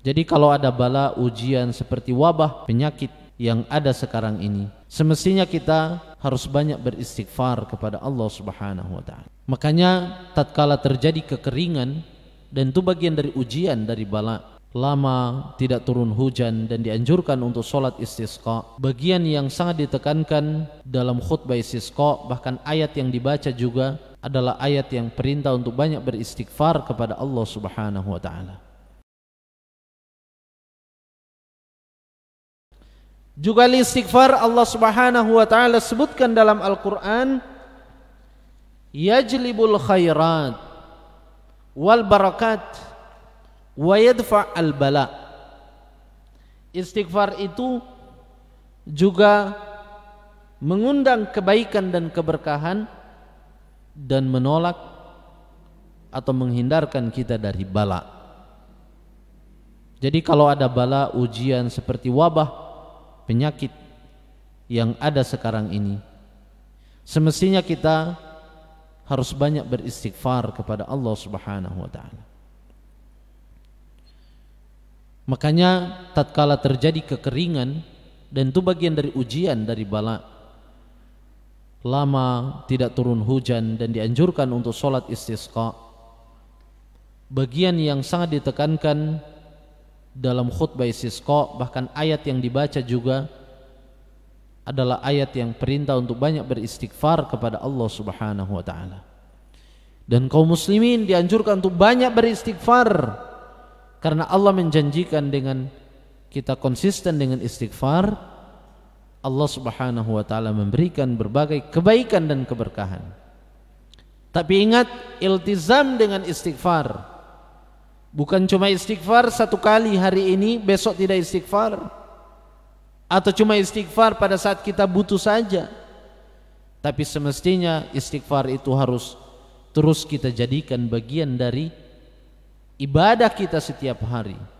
Jadi kalau ada bala ujian seperti wabah penyakit yang ada sekarang ini, semestinya kita harus banyak beristighfar kepada Allah Subhanahu wa taala. Makanya tatkala terjadi kekeringan dan itu bagian dari ujian dari bala lama tidak turun hujan dan dianjurkan untuk sholat istisqa bagian yang sangat ditekankan dalam khutbah istisqa bahkan ayat yang dibaca juga adalah ayat yang perintah untuk banyak beristighfar kepada Allah subhanahu wa ta'ala Juga istighfar Allah Subhanahu wa taala sebutkan dalam Al-Qur'an yajlibul khairat wal barakat wa yadfa al bala. Istighfar itu juga mengundang kebaikan dan keberkahan dan menolak atau menghindarkan kita dari bala. Jadi kalau ada bala ujian seperti wabah penyakit yang ada sekarang ini. Semestinya kita harus banyak beristighfar kepada Allah Subhanahu wa taala. Makanya tatkala terjadi kekeringan dan itu bagian dari ujian dari bala lama tidak turun hujan dan dianjurkan untuk sholat istisqa bagian yang sangat ditekankan dalam khutbah istisqa bahkan ayat yang dibaca juga adalah ayat yang perintah untuk banyak beristighfar kepada Allah Subhanahu wa taala. Dan kaum muslimin dianjurkan untuk banyak beristighfar karena Allah menjanjikan dengan kita konsisten dengan istighfar Allah Subhanahu wa taala memberikan berbagai kebaikan dan keberkahan. Tapi ingat iltizam dengan istighfar Bukan cuma istighfar satu kali hari ini, besok tidak istighfar. Atau cuma istighfar pada saat kita butuh saja. Tapi semestinya istighfar itu harus terus kita jadikan bagian dari ibadah kita setiap hari.